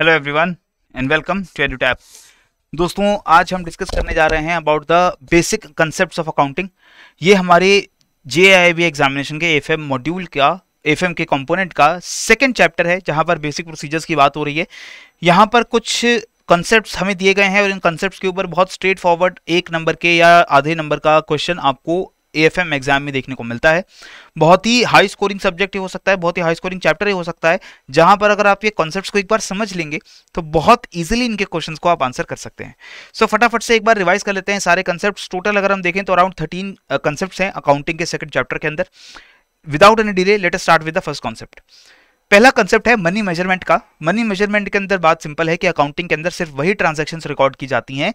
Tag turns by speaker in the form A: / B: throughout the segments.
A: Hello everyone and welcome to tap दोस्तों आज हम डिस्कस करने जा रहे हैं about the basic concept of accounting ये हमारे जे एग्जामिनेशन के एफ मॉड्यूल का एफ के कंपोनेंट का सेकंड चैप्टर है जहाँ पर बेसिक प्रोसीजर्स की बात हो रही है यहाँ पर कुछ कंसेप्ट हमें दिए गए हैं और इन कंसेप्ट के ऊपर बहुत स्ट्रेट फॉरवर्ड एक नंबर के या आधे नंबर का क्वेश्चन आपको ए एफ एम एग्जाम में देखने को मिलता है बहुत ही हाई स्कोरिंग सब्जेक्ट ही हो सकता है बहुत ही हाई स्कोरिंग चैप्टर ही हो सकता है जहां पर अगर आप ये कॉन्सेप्ट्स को एक बार समझ लेंगे तो बहुत ईजिली इनके क्वेश्चन को आप आंसर कर सकते हैं सो so, फटाफट से एक बार रिवाइज कर लेते हैं सारे कॉन्सेप्ट टोटल अगर हम देखें तो अराउंड थर्टीन कॉन्सेप्ट हैं अकाउंटिंग के सेकंड चैप्टर के अंदर without any delay let start with the first concept पहला कंसेप्ट है मनी मेजरमेंट का मनी मेजरमेंट के अंदर बात सिंपल है कि अकाउंटिंग के अंदर सिर्फ वही ट्रांजेक्शन रिकॉर्ड की जाती हैं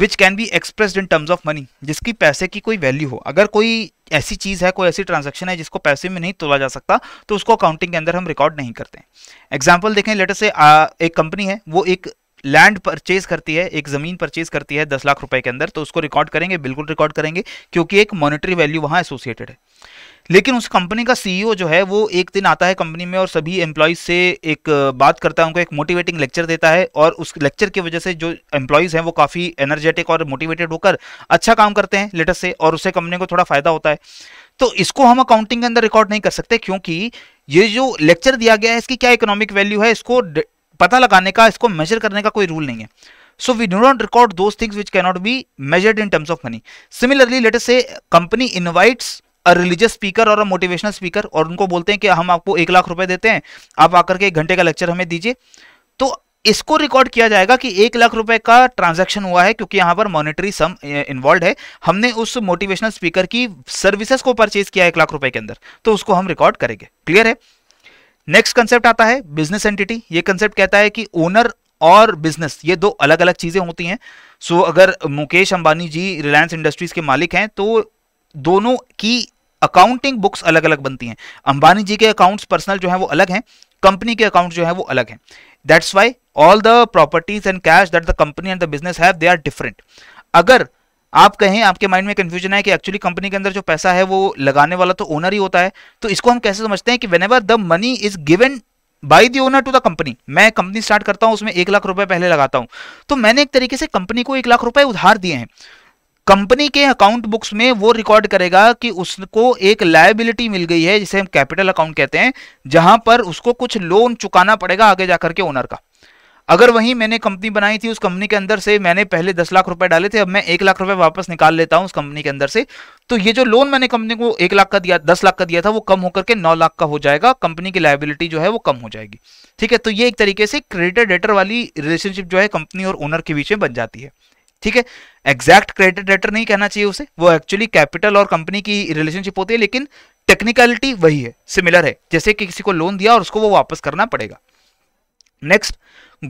A: which can be expressed in terms of money जिसकी पैसे की कोई वैल्यू हो अगर कोई ऐसी चीज़ है कोई ऐसी ट्रांजेक्शन है जिसको पैसे में नहीं तोला जा सकता तो उसको अकाउंटिंग के अंदर हम रिकॉर्ड नहीं करते एग्जाम्पल देखें लेटर से आ, एक कंपनी है वो एक लैंड परचेज करती है एक ज़मीन परचेज करती है दस लाख रुपए के अंदर तो उसको रिकॉर्ड करेंगे बिल्कुल रिकॉर्ड करेंगे क्योंकि एक मॉनिटरी वैल्यू वहां एसोसिएटेड है लेकिन उस कंपनी का सीईओ जो है वो एक दिन आता है कंपनी में और सभी एम्प्लॉयज से एक बात करता है उनको एक मोटिवेटिंग लेक्चर देता है और उस लेक्चर की वजह से जो एम्प्लॉयज़ हैं वो काफ़ी एनर्जेटिक और मोटिवेटेड होकर अच्छा काम करते हैं लेटर से और उससे कंपनी को थोड़ा फ़ायदा होता है तो इसको हम अकाउंटिंग के अंदर रिकॉर्ड नहीं कर सकते क्योंकि ये जो लेक्चर दिया गया है इसकी क्या इकोनॉमिक वैल्यू है इसको पता लगाने का इसको मेजर करने का कोई रूल नहीं है so we do not record those things which cannot be measured in terms of money similarly let us say company invites religious speaker और मोटिवेशनल स्पीकर और उनको बोलते हैं कि हम आपको एक लाख रुपए देते हैं आप आकर के एक घंटे का लेक्चर हमें दीजिए तो इसको रिकॉर्ड किया जाएगा कि एक लाख रुपए का ट्रांजैक्शन हुआ है क्योंकि यहां पर मॉनेटरी सम इन्वॉल्व है हमने उस मोटिवेशनल स्पीकर की सर्विसेज को परचेज किया एक लाख रुपए के अंदर तो उसको हम रिकॉर्ड करेंगे क्लियर है नेक्स्ट कंसेप्ट आता है बिजनेस एंटिटी ये कंसेप्ट कहता है कि ओनर और बिजनेस ये दो अलग अलग चीजें होती हैं सो अगर मुकेश अंबानी जी रिलायंस इंडस्ट्रीज के मालिक हैं तो दोनों की अकाउंटिंग बुक्स अलग अलग बनती हैं अंबानी जी के अकाउंट्स पर्सनल जो है वो अलग हैं कंपनी के अकाउंट जो है वो अलग हैं that's why all the properties and cash that the company and the business have they are different अगर आप कहें आपके माइंड में कंफ्यूजन है कि एक्चुअली कंपनी के अंदर जो पैसा है वो लगाने वाला तो ओनर ही होता है तो इसको हम कैसे समझते हैं कि when the money is given by the owner to the company मैं कंपनी स्टार्ट करता हूं उसमें एक लाख रुपए पहले लगाता हूं तो मैंने एक तरीके से कंपनी को एक लाख रुपए उधार दिए हैं कंपनी के अकाउंट बुक्स में वो रिकॉर्ड करेगा कि उसको एक लाइबिलिटी मिल गई है जिसे हम कैपिटल अकाउंट कहते हैं जहां पर उसको कुछ लोन चुकाना पड़ेगा आगे जाकर के ओनर का अगर वहीं मैंने कंपनी बनाई थी उस कंपनी के अंदर से मैंने पहले दस लाख रुपए डाले थे अब मैं एक लाख रुपए वापस निकाल लेता हूं उस कंपनी के अंदर से तो ये जो लोन मैंने कंपनी को एक लाख का दिया दस लाख का दिया था वो कम होकर के नौ लाख का हो जाएगा कंपनी की लाइबिलिटी जो है वो कम हो जाएगी ठीक है तो ये एक तरीके से क्रेडिट डेटर वाली रिलेशनशिप जो है कंपनी और ओनर के बीच में बन जाती है ठीक है एग्जैक्ट क्रेडिट डेटर नहीं कहना चाहिए उसे वो एक्चुअली कैपिटल और कंपनी की रिलेशनशिप होती है लेकिन टेक्निकलिटी वही है सिमिलर है जैसे कि किसी को लोन दिया और उसको वो वापस करना पड़ेगा next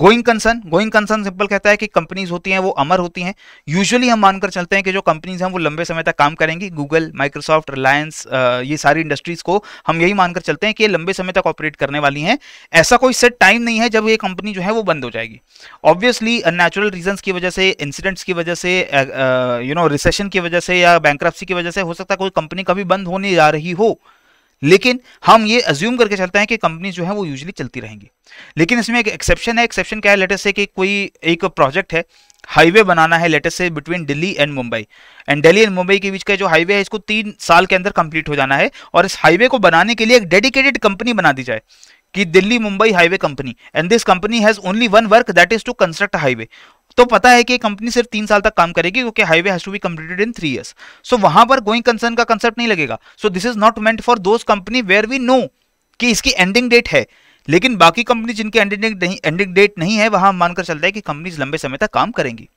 A: going concern going concern simple कहता है कि कंपनीज होती हैं वो अमर होती हैं यूजुअली हम मानकर चलते हैं कि जो कंपनीज हैं वो लंबे समय तक काम करेंगी गूगल माइक्रोसॉफ्ट रिलायंस ये सारी इंडस्ट्रीज को हम यही मानकर चलते हैं कि ये लंबे समय तक ऑपरेट करने वाली हैं ऐसा कोई सेट टाइम नहीं है जब ये कंपनी जो है वो बंद हो जाएगी ऑब्वियसली नेचुरल रीजन की वजह से इंसिडेंट्स की वजह से यू नो रिसेशन की वजह से या बैंक की वजह से हो सकता है कोई कंपनी कभी बंद होने जा रही हो लेकिन हम ये अज्यूम करके चलते हैं कि कंपनी जो है वो यूजली चलती रहेंगी लेकिन इसमें एक एक्सेप्शन है एक्सेप्शन क्या है लेटेस्ट से कि कोई एक प्रोजेक्ट है हाईवे बनाना है let's say between Delhi and Mumbai and Delhi and Mumbai के बीच का जो हाईवे है इसको तीन साल के अंदर कंप्लीट हो जाना है और इस हाईवे को बनाने के लिए एक डेडिकेटेड कंपनी बना दी जाए कि Delhi Mumbai highway company and this company has only one work that is to construct highway तो पता है कि कंपनी सिर्फ तीन साल तक काम करेगी क्योंकि highway has to be completed in three years so वहां पर गोइंग कंसर्न का कंसेप्ट नहीं लगेगा so this is not meant for those company where we know कि इसकी एंडिंग डेट है लेकिन बाकी कंपनी जिनकी एंडिंग नहीं एंडिंग डेट नहीं है वहां मानकर चलता है कि कंपनीज लंबे समय तक काम करेंगी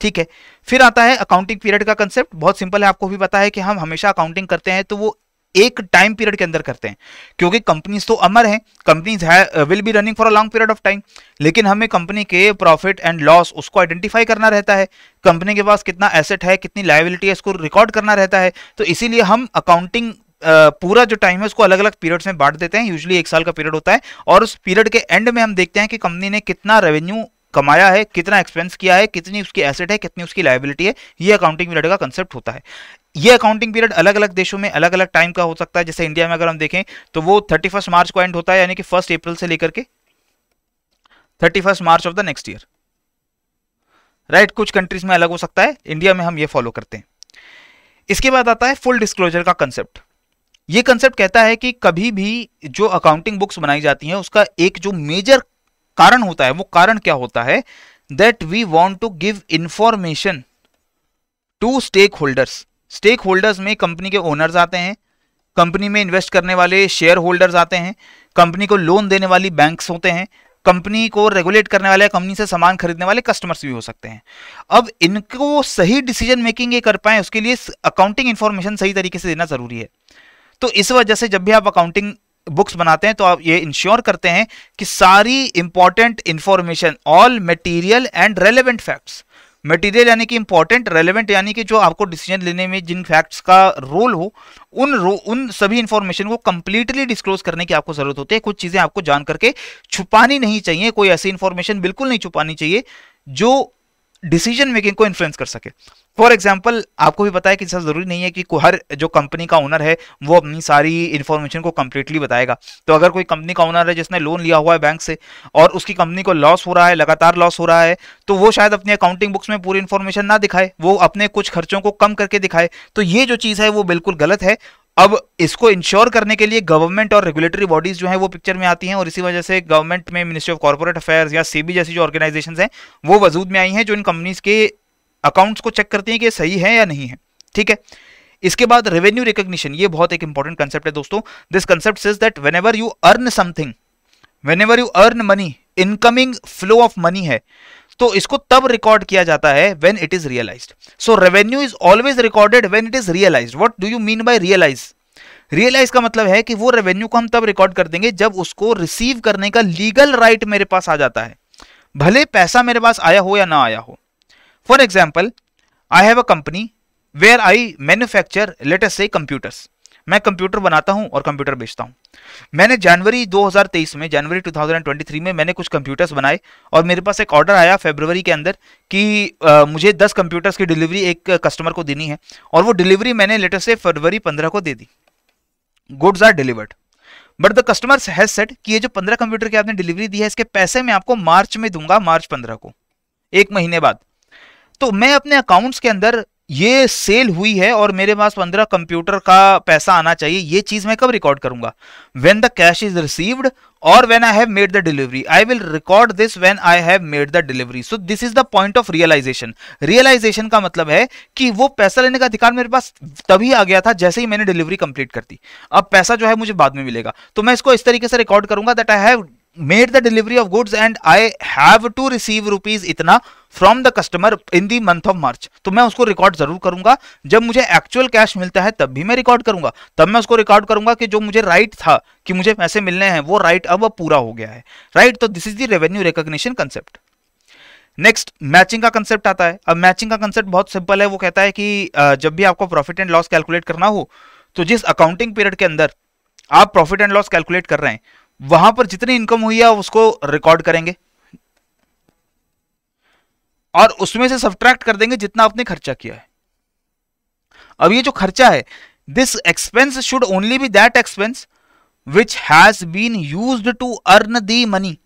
A: ठीक है फिर आता है अकाउंटिंग पीरियड का कंसेप्ट बहुत सिंपल है आपको भी पता है कि हम हमेशा अकाउंटिंग करते हैं तो वो एक टाइम पीरियड के अंदर करते हैं क्योंकि कंपनीज तो अमर हैं कंपनीज है will be running for a long period of time लेकिन हमें कंपनी के प्रॉफिट एंड लॉस उसको आइडेंटिफाई करना रहता है कंपनी के पास कितना एसेट है कितनी लाइबिलिटी है इसको रिकॉर्ड करना रहता है तो इसीलिए हम अकाउंटिंग uh, पूरा जो टाइम है उसको अलग अलग पीरियड्स में बांट देते हैं यूजली एक साल का पीरियड होता है और उस पीरियड के एंड में हम देखते हैं कि कंपनी ने कितना रेवेन्यू कमाया है कितना एक्सपेंस किया है कितनी उसकी एसेट है कितनी उसकी लाइबिलिटी है ये अकाउंटिंग पीरियड का कंसेप्ट होता है ये अकाउंटिंग पीरियड अलग अलग देशों में अलग अलग टाइम का हो सकता है जैसे इंडिया में अगर हम देखें तो वो थर्टी फर्स्ट मार्च को एंड होता है यानी कि फर्स्ट अप्रैल से लेकर के thirty first March of the next year right कुछ कंट्रीज में अलग हो सकता है इंडिया में हम ये फॉलो करते हैं इसके बाद आता है फुल डिस्क्लोजर का कंसेप्ट ये कंसेप्ट कहता है कि कभी भी जो अकाउंटिंग बुक्स बनाई जाती हैं उसका एक जो मेजर कारण होता है वो कारण क्या होता है that we want to give information to stakeholders stakeholders में कंपनी के ओनर्स आते हैं कंपनी में इन्वेस्ट करने वाले शेयर होल्डर्स आते हैं कंपनी को लोन देने वाली बैंक्स होते हैं कंपनी को रेगुलेट करने वाले कंपनी से सामान खरीदने वाले कस्टमर्स भी हो सकते हैं अब इनको सही डिसीजन मेकिंग ये कर पाए उसके लिए अकाउंटिंग इन्फॉर्मेशन सही तरीके से देना ज़रूरी है तो इस वजह से जब भी आप अकाउंटिंग बुक्स बनाते हैं तो आप ये इंश्योर करते हैं कि सारी important information all material and relevant facts material यानी कि इंपॉर्टेंट रेलेवेंट यानी कि जो आपको डिसीजन लेने में जिन फैक्ट्स का रोल हो उन रो, उन सभी इंफॉर्मेशन को कंप्लीटली डिस्क्लोज करने की आपको जरूरत होती है कुछ चीज़ें आपको जान करके छुपानी नहीं चाहिए कोई ऐसी इंफॉर्मेशन बिल्कुल नहीं छुपानी चाहिए जो डिसीजन मेकिंग को इन्फ्लुएंस कर सके फॉर एग्जाम्पल आपको भी बताया कि ऐसा जरूरी नहीं है कि हर जो कंपनी का ओनर है वो अपनी सारी इन्फॉर्मेशन को कंप्लीटली बताएगा तो अगर कोई कंपनी का ओनर है जिसने लोन लिया हुआ है बैंक से और उसकी कंपनी को लॉस हो रहा है लगातार लॉस हो रहा है तो वो शायद अपनी अकाउंटिंग बुक्स में पूरी इन्फॉर्मेशन ना दिखाए वो अपने कुछ खर्चों को कम करके दिखाए तो ये जो चीज़ है वो बिल्कुल गलत है अब इसको इंश्योर करने के लिए गवर्नमेंट और रेगुलेटरी बॉडीज जो है वो पिक्चर में आती हैं और इसी वजह से गवर्नमेंट में मिनिस्ट्री ऑफ कॉर्पोरेट अफेयर्स या सेबी जैसी जो ऑर्गेनाइजेशन हैं वो वजूद में आई हैं जो इन कंपनीज के अकाउंट्स को चेक करती हैं कि सही है या नहीं है ठीक है इसके बाद रेवेन्यू रिकग्निशन ये बहुत एक इंपॉर्टेंट कंसेप्ट है दोस्तों this concept is that whenever you earn something whenever you earn money incoming flow of money है तो इसको तब रिकॉर्ड किया जाता है when it is realised so revenue is always recorded when it is realised what do you mean by realise realise का मतलब है कि वो रेवेन्यू को हम तब रिकॉर्ड कर देंगे जब उसको रिसीव करने का लीगल राइट right मेरे पास आ जाता है भले पैसा मेरे पास आया हो या ना आया हो for example I have a company where I manufacture let's say computers मैं कंप्यूटर बनाता हूं और कंप्यूटर बेचता हूं मैंने जनवरी 2023 में जनवरी 2023 में मैंने कुछ कंप्यूटर्स बनाए और मेरे पास एक ऑर्डर आया फेबरवरी के अंदर कि आ, मुझे 10 कंप्यूटर्स की डिलीवरी एक कस्टमर को देनी है और वो डिलीवरी मैंने लेटर से फरवरी 15 को दे दी goods are delivered but the customer has said कि ये जो 15 कंप्यूटर की आपने डिलीवरी दी है इसके पैसे मैं आपको मार्च में दूंगा मार्च 15 को एक महीने बाद तो मैं अपने अकाउंट्स के अंदर ये सेल हुई है और मेरे पास पंद्रह कंप्यूटर का पैसा आना चाहिए ये चीज मैं कब रिकॉर्ड करूंगा when the cash is received और when I have made the delivery I will record this when I have made the delivery so this is the point of realisation realisation का मतलब है कि वो पैसा लेने का अधिकार मेरे पास तभी आ गया था जैसे ही मैंने डिलीवरी कंप्लीट कर दी अब पैसा जो है मुझे बाद में मिलेगा तो मैं इसको इस तरीके से रिकॉर्ड करूंगा that I have made the delivery of goods and I have to receive rupees इतना from the customer in the month of March तो मैं उसको रिकॉर्ड जरूर करूंगा जब मुझे एक्चुअल कैश मिलता है तब भी मैं रिकॉर्ड करूंगा तब मैं उसको रिकॉर्ड करूंगा कि जो मुझे राइट था कि मुझे पैसे मिलने हैं वो राइट अब पूरा हो गया है राइट तो this is the revenue recognition concept next matching का कंसेप्ट आता है अब मैचिंग का कंसेप्ट बहुत सिंपल है वो कहता है कि जब भी आपको प्रॉफिट एंड लॉस कैलकुलेट करना हो तो जिस अकाउंटिंग पीरियड के अंदर आप प्रॉफिट एंड लॉस कैलकुलेट कर रहे हैं वहां पर जितनी इनकम हुई है उसको रिकॉर्ड करेंगे और उसमें से सब्ट्रैक्ट कर देंगे जितना आपने खर्चा किया है अब ये जो खर्चा है this expense should only be that expense which has been use to earn the money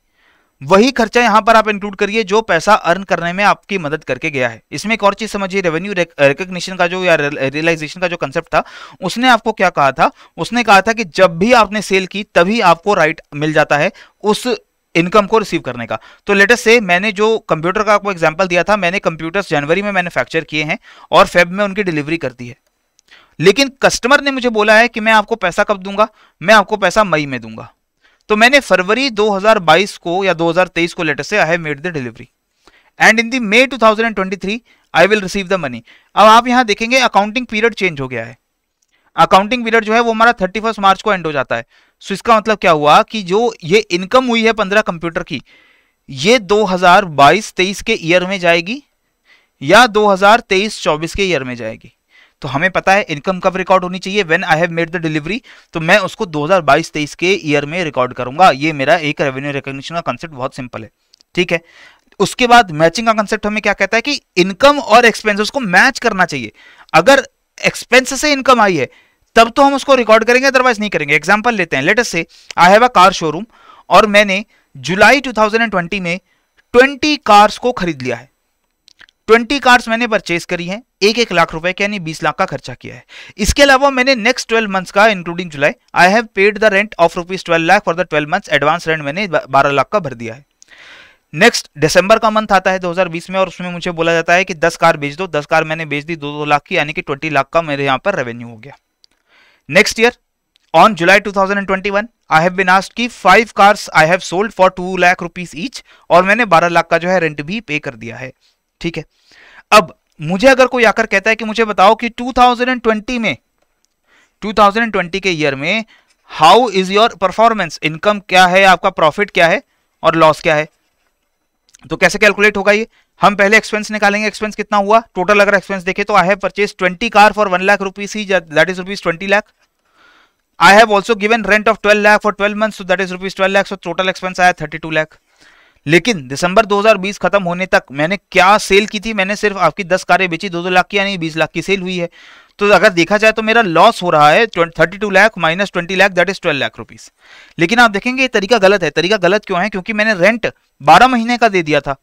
A: वही खर्चा यहां पर आप इंक्लूड करिए जो पैसा अर्न करने में आपकी मदद करके गया है इसमें एक और चीज समझिए रेवेन्यू रिकग्निशन का जो या रियलाइजेशन का जो कंसेप्ट था उसने आपको क्या कहा था उसने कहा था कि जब भी आपने सेल की तभी आपको राइट मिल जाता है उस इनकम को रिसीव करने का तो लेटेस्ट से मैंने जो कंप्यूटर का आपको एग्जाम्पल दिया था मैंने कंप्यूटर्स जनवरी में मैन्युफैक्चर किए हैं और फेब में उनकी डिलीवरी कर दी है लेकिन कस्टमर ने मुझे बोला है कि मैं आपको पैसा कब दूंगा मैं आपको पैसा मई में दूंगा तो मैंने फरवरी 2022 को या 2023 को let's say I have made the delivery and in the May 2023 I will receive the money अब आप यहां देखेंगे अकाउंटिंग पीरियड चेंज हो गया है अकाउंटिंग पीरियड जो है वो हमारा 31 मार्च को एंड हो जाता है सो इसका मतलब क्या हुआ कि जो ये इनकम हुई है पंद्रह कंप्यूटर की ये 2022-23 के ईयर में जाएगी या 2023-24 के ईयर में जाएगी तो हमें पता है इनकम कब रिकॉर्ड होनी चाहिए when I have made the delivery तो मैं उसको 2022-23 के ईयर में रिकॉर्ड करूंगा ये मेरा एक रेवेन्यू रिकॉग्निशन का कंसेप्ट बहुत सिंपल है ठीक है उसके बाद मैचिंग का कंसेप्ट हमें क्या कहता है कि इनकम और एक्सपेंसेस को मैच करना चाहिए अगर एक्सपेंस से इनकम आई है तब तो हम उसको रिकॉर्ड करेंगे अदरवाइज नहीं करेंगे एग्जाम्पल लेते हैं लेटेस्ट से I have a car showroom और मैंने जुलाई 2020 में 20 कार्स को खरीद लिया है 20 कार्स मैंने परचेज करी हैं एक एक लाख रुपए के यानी बीस लाख का खर्चा किया है इसके अलावा मैंने नेक्स्ट 12 मंथ्स का including July I have paid the rent of rupees twelve lakh for the twelve months advance rent मैंने बारह लाख का भर दिया है नेक्स्ट दिसंबर का मंथ आता है 2020 में और उसमें मुझे बोला जाता है कि 10 कार बेच दो 10 कार मैंने बेच दी दो दो लाख की यानी कि 20 लाख का मेरे यहाँ पर रेवेन्यू हो गया next year on July 2021, I have been आस्ट की five cars I have sold for two lakh rupees each और मैंने बारह लाख का जो है रेंट भी पे कर दिया है ठीक है अब मुझे अगर कोई आकर कहता है कि मुझे बताओ कि 2020 में 2020 के ईयर में how is your performance income क्या है आपका प्रॉफिट क्या है और लॉस क्या है तो कैसे कैलकुलेट होगा ये हम पहले एक्सपेंस निकालेंगे एक्सपेंस कितना हुआ टोटल अगर एक्सपेंस देखे तो I have purchase twenty car for one lakh rupees ही that is rupees twenty lakh I have also given rent of twelve lakh for twelve month so that is rupees twelve lakh so total expense आया thirty two lakh लेकिन दिसंबर 2020 खत्म होने तक मैंने क्या cell की थी मैंने सिर्फ आपकी 10 कारें बेची 2 दो लाख की यानी 20 लाख की सेल हुई है तो अगर देखा जाए तो मेरा लॉस हो रहा है 32 lakh minus twenty lakh that is twelve lakh rupees लेकिन आप देखेंगे ये तरीका गलत है तरीका गलत क्यों है क्योंकि मैंने रेंट बारह महीने का दे दिया था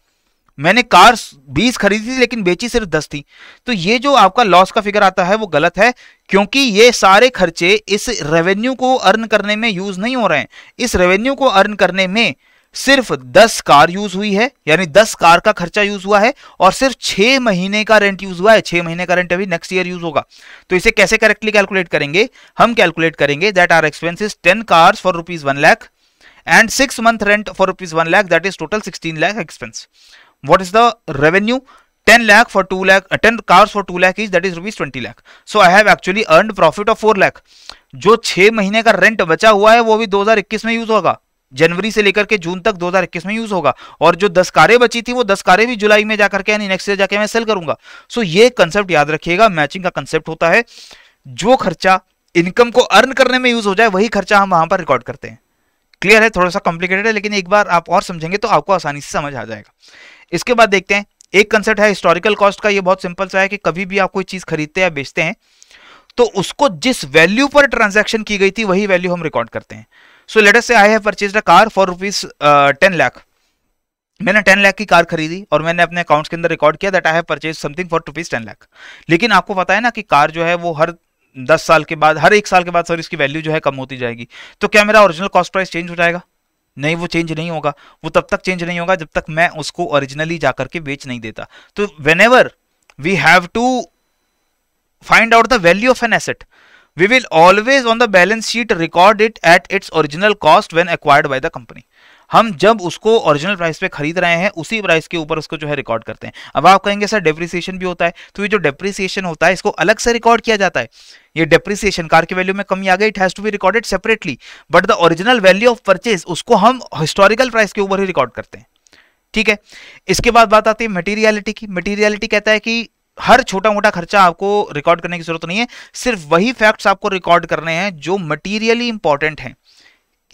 A: मैंने कार बीस खरीदी थी लेकिन बेची सिर्फ दस थी तो ये जो आपका लॉस का फिगर आता है वो गलत है क्योंकि ये सारे खर्चे इस रेवेन्यू को अर्न करने में यूज नहीं हो रहे हैं इस रेवेन्यू को अर्न करने में सिर्फ 10 कार यूज हुई है यानी 10 कार का खर्चा यूज हुआ है और सिर्फ 6 महीने का रेंट यूज हुआ है 6 महीने का रेंट अभी नेक्स्ट ईयर यूज होगा तो इसे कैसे करेक्टली कैलकुलेट करेंगे हम कैलकुलेट करेंगे that are expenses 10 cars for rupees one lakh and six month rent for rupees one lakh that is total sixteen lakh expense what is the revenue 10 lakh for 2 lakh uh, 10 cars for 2 lakh is that is rupees 20 lakh so i have actually earned profit of 4 lakh जो छह महीने का rent बचा हुआ है वो भी 2021 में यूज होगा जनवरी से लेकर के जून तक 2021 में यूज होगा और जो दस कारें बची थी वो दस कारें भी जुलाई में जाकर के यानी नेक्स्ट ईयर जाके मैं सेल करूंगा सो ये कंसेप्ट याद रखिएगा मैचिंग का कंसेप्ट होता है जो खर्चा इनकम को अर्न करने में यूज हो जाए वही खर्चा हम वहां पर रिकॉर्ड करते हैं क्लियर है थोड़ा सा कॉम्प्लिकेटेड है लेकिन एक बार आप और समझेंगे तो आपको आसानी से समझ आ जाएगा इसके बाद देखते हैं एक कंसेप्ट है हिस्टोरिकल कॉस्ट का ये बहुत सिंपल सा है कि कभी भी आप कोई चीज खरीदते या बेचते हैं तो उसको जिस वैल्यू पर ट्रांजैक्शन की गई थी वही वैल्यू हम रिकॉर्ड करते हैं सो let us say I have purchase a car for rupees ten lakh मैंने टेन लाख की कार खरीदी और मैंने अपने अकाउंट्स के अंदर रिकॉर्ड किया that I have purchase something for rupees ten lakh लेकिन आपको पता है ना कि कार जो है वो हर दस साल के बाद हर एक साल के बाद सर इसकी वैल्यू जो है कम होती जाएगी तो क्या मेरा ओरिजिनल कॉस्ट प्राइस चेंज हो जाएगा नहीं वो चेंज नहीं होगा वो तब तक चेंज नहीं होगा जब तक मैं उसको ओरिजिनली जाकर के बेच नहीं देता तो whenever we have to find out the value of an asset we will always on the balance sheet record it at its original cost when acquired by the company हम जब उसको original price पे खरीद रहे हैं उसी price के ऊपर उसको जो है रिकॉर्ड करते हैं अब आप कहेंगे सर डेप्रिसिएशन भी होता है तो ये जो डेप्रिसिएशन होता है इसको अलग से रिकॉर्ड किया जाता है ये डेप्रिसिएशन कार की वैल्यू में कमी आ गई it has to be recorded separately but the original value of purchase उसको हम हिस्टोरिकल प्राइस के ऊपर ही रिकॉर्ड करते हैं ठीक है इसके बाद बात आती है मटेरियलिटी की मटेरियलिटी कहता है कि हर छोटा मोटा खर्चा आपको रिकॉर्ड करने की जरूरत नहीं है सिर्फ वही फैक्ट्स आपको रिकॉर्ड करने हैं जो मटीरियली इंपॉर्टेंट हैं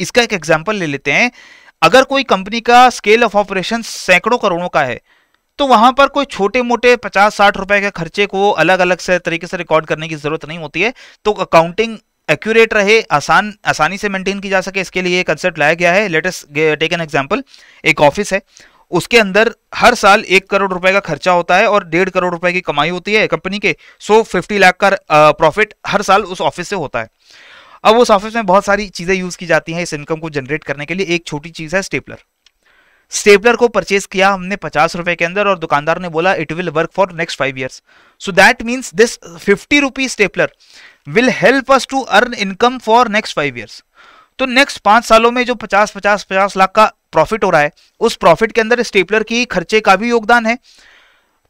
A: इसका एक एग्जाम्पल ले लेते हैं अगर कोई कंपनी का स्केल ऑफ ऑपरेशन सैकड़ों करोड़ों का है तो वहां पर कोई छोटे मोटे पचास साठ रुपए के खर्चे को अलग अलग से तरीके से रिकॉर्ड करने की जरूरत नहीं होती है तो अकाउंटिंग एक्यूरेट रहे आसान आसानी से मेंटेन की जा सके इसके लिए कंसेप्ट लाया गया है लेटेस्ट टेक एन एग्जाम्पल एक ऑफिस है उसके अंदर हर साल एक करोड़ रुपए का खर्चा होता है और डेढ़ करोड़ रुपए की कमाई होती है कंपनी के सो फिफ्टी लाख का प्रॉफिट हर साल उस ऑफिस से होता है अब उस ऑफिस में बहुत सारी चीज़ें यूज़ की जाती हैं इस इनकम को जनरेट करने के लिए एक छोटी चीज़ है स्टेपलर स्टेपलर को परचेज किया हमने पचास रुपए के अंदर और दुकानदार ने बोला it will work for next five years so that means this fifty rupees stapler will help us to earn income for next five years तो नेक्स्ट पांच सालों में जो पचास पचास पचास लाख का प्रॉफिट हो रहा है उस प्रॉफिट के अंदर स्टेपलर की खर्चे का भी योगदान है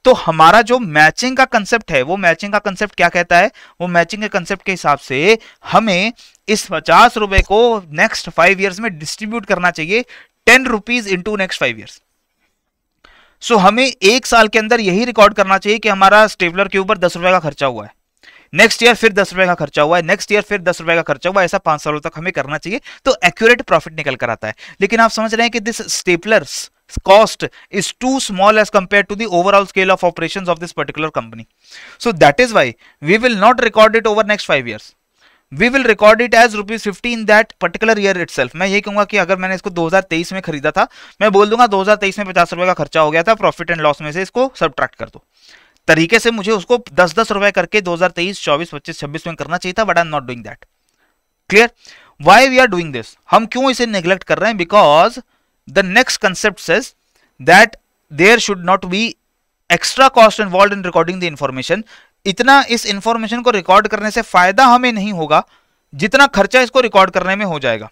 A: तो हमारा जो मैचिंग का कंसेप्ट है वो मैचिंग का कंसेप्ट क्या कहता है वो मैचिंग के कंसेप्ट के हिसाब से हमें इस पचास रुपए को नेक्स्ट फाइव ईयर्स में डिस्ट्रीब्यूट करना चाहिए ten rupees into next five years so हमें एक साल के अंदर यही रिकॉर्ड करना चाहिए कि हमारा स्टेपलर के ऊपर दस रुपए का खर्चा हुआ है नेक्स्ट ईयर फिर दस रुपए का खर्चा हुआ है नेक्स्ट ईयर फिर दस रुपए का खर्चा हुआ ऐसा पांच सालों तक हमें करना चाहिए तो एक्यूरेट प्रॉफिट निकल कर आता है लेकिन आप समझ रहे हैं कि this staplers cost is too small as compare to the overall scale of operation of this particular company so that is why we will not record it over next five years we will record it as rupees fifty in that particular year it मैं ये कहूंगा कि अगर मैंने इसको 2023 में खरीदा था मैं बोल दूंगा 2023 में पचास रुपए का खर्चा हो गया था प्रॉफिट एंड लॉस में से इसको सब्ट्रैक्ट कर दो तरीके से मुझे उसको दस दस रुपए करके 2023, 24, 25, 26 में करना चाहिए था but I am not doing that clear why we are doing this हम क्यों इसे नेग्लेक्ट कर रहे हैं because the next concept that there should not be extra cost involve in recording the information इतना इस इंफॉर्मेशन को रिकॉर्ड करने से फायदा हमें नहीं होगा जितना खर्चा इसको रिकॉर्ड करने में हो जाएगा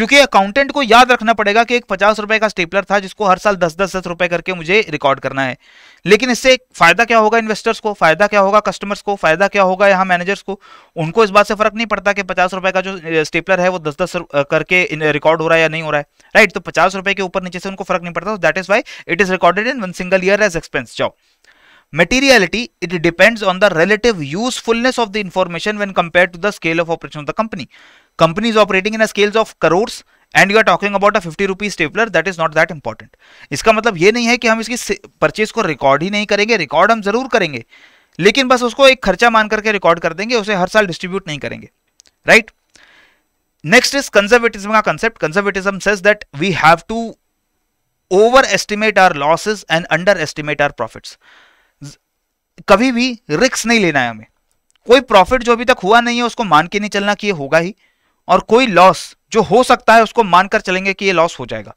A: क्योंकि अकाउंटेंट को याद रखना पड़ेगा कि एक पचास रुपए का स्टेपलर था जिसको हर साल दस दस दस रुपए करके मुझे रिकॉर्ड करना है लेकिन इससे फायदा क्या होगा इन्वेस्टर्स को फायदा क्या होगा कस्टमर्स को फायदा क्या होगा यहाँ मैनेजर्स को उनको इस बात से फर्क नहीं पड़ता कि पचास रुपए का जो स्टेपलर है वो दस दस करके रिकॉर्ड हो रहा है या नहीं हो रहा है राइट तो पचास रुपए के ऊपर नीचे से उनको फर्क नहीं पड़ता that is why it is recorded in one single year as expense जाओ Materiality, it depends on the relative usefulness of the information when compared to the scale of operation of the company. Companies operating in a scales of crores and you are talking about a fifty rupees stapler that is not that important इसका मतलब ये नहीं है कि हम इसकी purchase को record ही नहीं करेंगे रिकॉर्ड हम जरूर करेंगे लेकिन बस उसको एक खर्चा मान करके रिकॉर्ड कर देंगे उसे हर साल डिस्ट्रीब्यूट नहीं करेंगे राइट नेक्स्ट इज कंजर्वेटिज्म का concept conservatism says that we have to over estimate our losses and under estimate our profits कभी भी रिक्स नहीं लेना है हमें कोई प्रॉफिट जो अभी तक हुआ नहीं है उसको मान के नहीं चलना कि ये होगा ही और कोई लॉस जो हो सकता है उसको मानकर चलेंगे कि ये लॉस हो जाएगा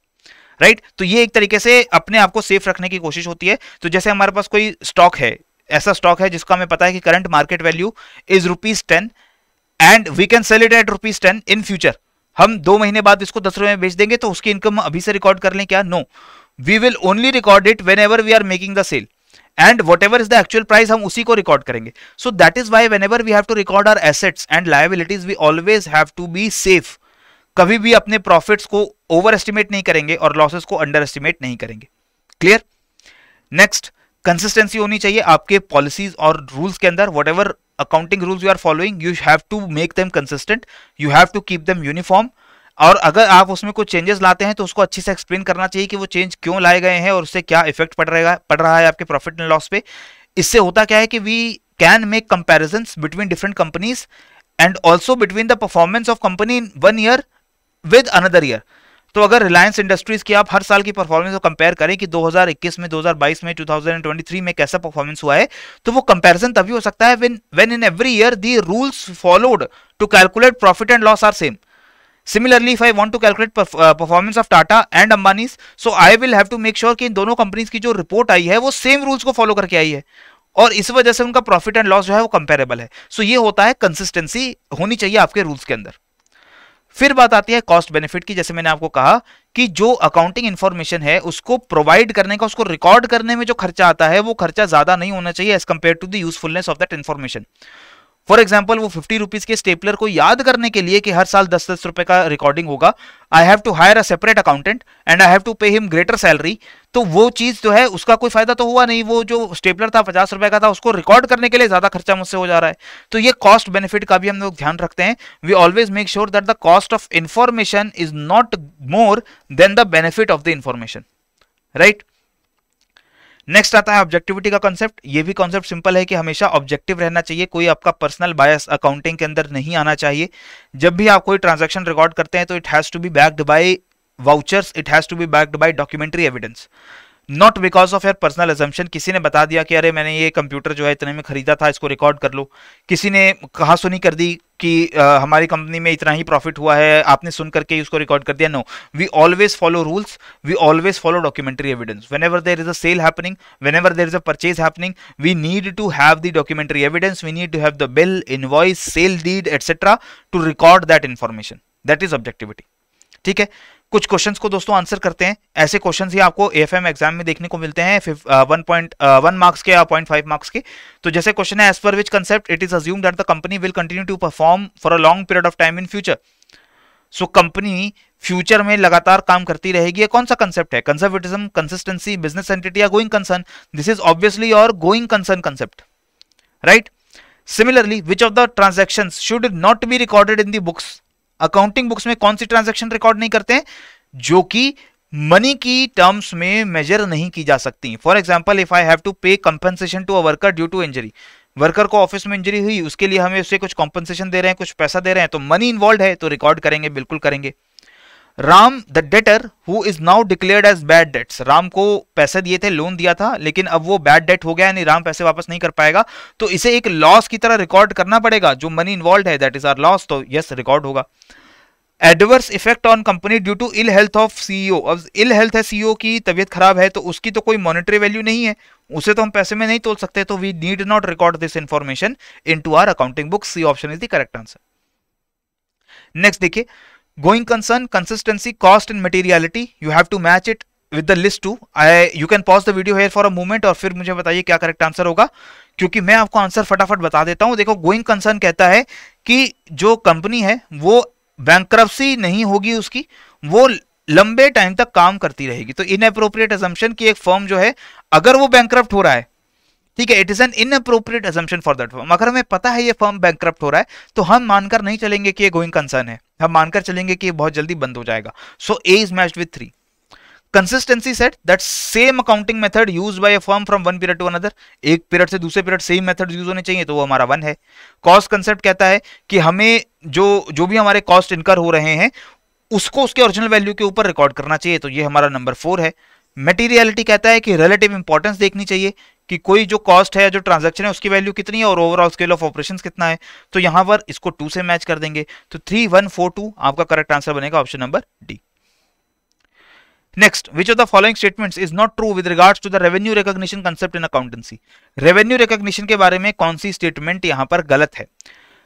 A: राइट तो ये एक तरीके से अपने आप को सेफ रखने की कोशिश होती है तो जैसे हमारे पास कोई स्टॉक है ऐसा स्टॉक है जिसका हमें पता है कि current market value is rupees ten and we can sell it at rupees ten in future हम दो महीने बाद इसको दस रुपए में बेच देंगे तो उसकी इनकम अभी से रिकॉर्ड कर लें क्या no we will only record it whenever we are making the sale and whatever is the actual price हम उसी को रिकॉर्ड करेंगे so that is why whenever we have to record our assets and liabilities we always have to be safe कभी भी अपने profits को over estimate नहीं करेंगे और लॉसेस को अंडर एस्टिमेट नहीं करेंगे क्लियर नेक्स्ट कंसिस्टेंसी होनी चाहिए आपके पॉलिसीज और रूल्स के अंदर whatever accounting rules you are following you have to make them consistent you have to keep them uniform और अगर आप उसमें कुछ चेंजेस लाते हैं तो उसको अच्छे से एक्सप्लेन करना चाहिए कि वो चेंज क्यों लाए गए हैं और उससे क्या इफेक्ट पड़ रहेगा पड़ रहा है आपके प्रॉफिट एंड लॉस पे इससे होता क्या है कि we can make comparison between different companies and also between the performance of company in one year with another year तो अगर रिलायंस इंडस्ट्रीज की आप हर साल की परफॉर्मेंस को कंपेयर करें कि 2021 में 2022 में 2023 में कैसा परफॉर्मेंस हुआ है तो वो कंपैरिजन तभी हो सकता है when when in every year the rules followed to calculate profit and loss are same similarly if I want to calculate performance of Tata and Ambanis so I will have to make sure कि इन दोनों companies की जो report आई है वो same rules को follow करके आई है और इस वजह से उनका प्रॉफिट एंड लॉस जो है वो कंपेरेबल है सो so, ये होता है कंसिस्टेंसी होनी चाहिए आपके रूल्स के अंदर फिर बात आती है कॉस्ट बेनिफिट की जैसे मैंने आपको कहा कि जो अकाउंटिंग इन्फॉर्मेशन है उसको प्रोवाइड करने का उसको रिकॉर्ड करने में जो खर्चा आता है वो खर्चा ज्यादा नहीं होना चाहिए as compare to the usefulness of that information for example वो फिफ्टी रुपीज के स्टेपलर को याद करने के लिए कि हर साल दस दस रुपए का रिकॉर्डिंग होगा I have to hire a separate accountant and I have to pay him greater salary तो वो चीज जो है उसका कोई फायदा तो हुआ नहीं वो जो स्टेपलर था पचास रुपए का था उसको रिकॉर्ड करने के लिए ज्यादा खर्चा मुझसे हो जा रहा है तो ये कॉस्ट बेनिफिट का भी हम लोग ध्यान रखते हैं we always make sure that the cost of information is not more than the benefit of the information right next आता है ऑब्जेक्टिविटी का कॉन्सेप्ट ये भी कॉन्सेप्ट सिंपल है कि हमेशा ऑब्जेक्टिव रहना चाहिए कोई आपका पर्सनल बायस अकाउंटिंग के अंदर नहीं आना चाहिए जब भी आप कोई ट्रांजेक्शन रिकॉर्ड करते हैं तो it has to be backed by vouchers it has to be backed by documentary evidence not because of your personal assumption किसी ने बता दिया कि अरे मैंने ये कंप्यूटर जो है इतने में खरीदा था इसको रिकॉर्ड कर लो किसी ने कहा सुनी कर दी कि हमारी कंपनी में इतना ही प्रॉफिट हुआ है आपने सुन करके उसको रिकॉर्ड कर दिया no we always follow rules we always follow documentary evidence whenever there is a sale happening whenever there is a purchase happening we need to have the documentary evidence we need to have the bill invoice sale deed etcetera to record that information that is objectivity ठीक है कुछ questions को दोस्तों answer करते हैं ऐसे questions ही आपको AFM exam में देखने को मिलते हैं वन पॉइंट वन मार्क्स के या पॉइंट फाइव मार्क्स के तो जैसे क्वेश्चन है as per which concept it is assume that the company will continue to perform for a long period of time in future so company future में लगातार काम करती रहेगी कौन सा कंसेप्ट है कंजर्वेटिज्म कंसिस्टेंसी बिजनेस एंटिटी या going concern this is obviously और going concern concept right similarly which of the transaction should not be recorded in the books accounting books में कौन सी ट्रांजेक्शन रिकॉर्ड नहीं करते हैं जो कि मनी की टर्म्स में मेजर नहीं की जा सकती for example if I have to pay compensation to a worker due to injury worker को ऑफिस में इंजरी हुई उसके लिए हमें उसे कुछ कॉम्पनसेशन दे रहे हैं कुछ पैसा दे रहे हैं तो मनी इन्वॉल्व है तो रिकॉर्ड करेंगे बिल्कुल करेंगे Ram the debtor who is now declared as bad debts Ram को पैसे दिए थे लोन दिया था लेकिन अब वो बैड डेट हो गया यानी राम पैसे वापस नहीं कर पाएगा तो इसे एक लॉस की तरह रिकॉर्ड करना पड़ेगा जो मनी इन्वॉल्व है दैट इज आर लॉस तो यस रिकॉर्ड होगा adverse effect on company due to ill health of CEO अब इल हेल्थ है सीईओ e की तबियत खराब है तो उसकी तो कोई मॉनिटरी वैल्यू नहीं है उसे तो हम पैसे में नहीं तोल सकते तो we need not record this information into our accounting book C option is the correct answer next देखिए Going concern, consistency, cost and materiality. You have to match it with the list two I you can pause the video here for a moment और फिर मुझे बताइए क्या correct answer होगा क्योंकि मैं आपको आंसर फटाफट बता देता हूं देखो गोइंग कंसर्न कहता है कि जो कंपनी है वो बैंक नहीं होगी उसकी वो लंबे टाइम तक काम करती रहेगी तो इन अप्रोप्रिएट एजम्पन की एक फॉर्म जो है अगर वो बैंक हो रहा है ठीक है it is an inappropriate assumption for that firm अगर हमें पता है ये फर्म बैंक हो रहा है तो हम मानकर नहीं चलेंगे कि ये गोइंग कंसर्न है हम मानकर चलेंगे कि ये बहुत जल्दी बंद हो जाएगा so A is match with three consistency set that same accounting method use by a firm from one period to another एक पीरियड से दूसरे पीरियड सेम मेथड यूज होने चाहिए तो वो हमारा वन है कॉस्ट कंसेप्ट कहता है कि हमें जो जो भी हमारे कॉस्ट इनकर हो रहे हैं उसको उसके ओरिजिनल वैल्यू के ऊपर रिकॉर्ड करना चाहिए तो ये हमारा नंबर फोर है मटेरियलिटी कहता है कि रिलेटिव इंपॉर्टेंस देखनी चाहिए कि कोई जो कॉस्ट है जो ट्रांजेक्शन है उसकी वैल्यू कितनी है और ओवरऑल स्केल ऑफ ऑपरेशंस कितना है तो यहां पर इसको टू से मैच कर देंगे तो थ्री वन फोर टू आपका करेक्ट आंसर बनेगा option number D next which of the following statements is not true with regards to the revenue recognition concept in accountancy revenue recognition के बारे में कौन सी स्टेटमेंट यहां पर गलत है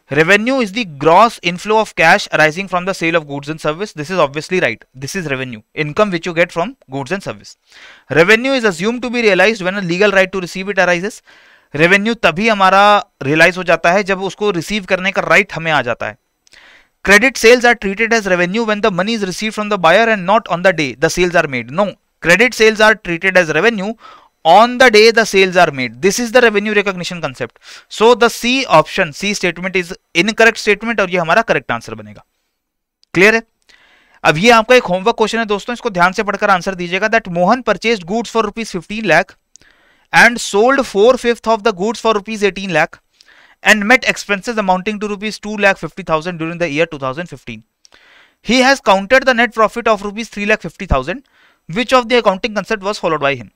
A: Revenue is the gross inflow of cash arising from the sale of goods and service. This is obviously right. This is revenue, income which you get from goods and service. Revenue is assumed to be realized when a legal right to receive it arises. Revenue तभी हमारा realise हो जाता है जब उसको receive करने का right right हमें आ जाता है credit sales are treated as revenue when the money is receive from the buyer and not on the day the sales are made no credit sales are treated as revenue on the day the sales are made this is the revenue recognition concept so the c option c statement is incorrect statement और ये हमारा correct answer बनेगा clear है अब ये आपका एक homework question है दोस्तों इसको ध्यान से पढ़कर आंसर दीजिएगा that Mohan purchase goods for rupees fifteen lakh and sold four fifth of the goods for rupees eighteen lakh and met expenses amounting to rupees 2 lakh 50000 during the year 2015 he has counted the net profit of rupees 3 lakh 50000 which of the accounting concept was followed by him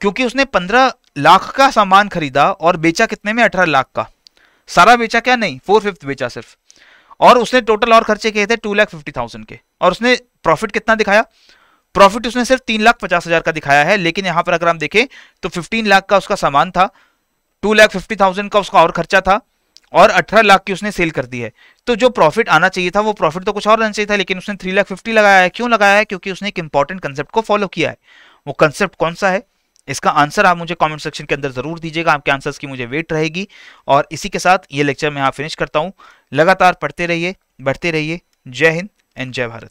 A: क्योंकि उसने पंद्रह लाख का सामान खरीदा और बेचा कितने में अठारह लाख का सारा बेचा क्या नहीं फोर फिफ्थ बेचा सिर्फ और उसने टोटल और खर्चे किए थे टू लाख फिफ्टी थाउजेंड के और उसने प्रॉफिट कितना दिखाया प्रॉफिट उसने सिर्फ तीन लाख पचास हजार का दिखाया है लेकिन यहां पर अगर हम देखें तो फिफ्टीन लाख का उसका सामान था टू लाख फिफ्टी थाउजेंड का उसका और खर्चा था और अठारह लाख की उसने सेल कर दी है तो जो प्रॉफिट आना चाहिए था वो प्रॉफिट तो कुछ और आना चाहिए था लेकिन उसने थ्री लाख फिफ्टी लगाया है क्यों लगाया है क्योंकि उसने एक इंपॉर्टेंट कंसेप्ट को फॉलो किया है वो कंसेप्ट कौन सा है इसका आंसर आप मुझे कमेंट सेक्शन के अंदर जरूर दीजिएगा आपके आंसर्स की मुझे वेट रहेगी और इसी के साथ ये लेक्चर मैं यहाँ फिनिश करता हूँ लगातार पढ़ते रहिए बढ़ते रहिए जय हिंद एंड जय भारत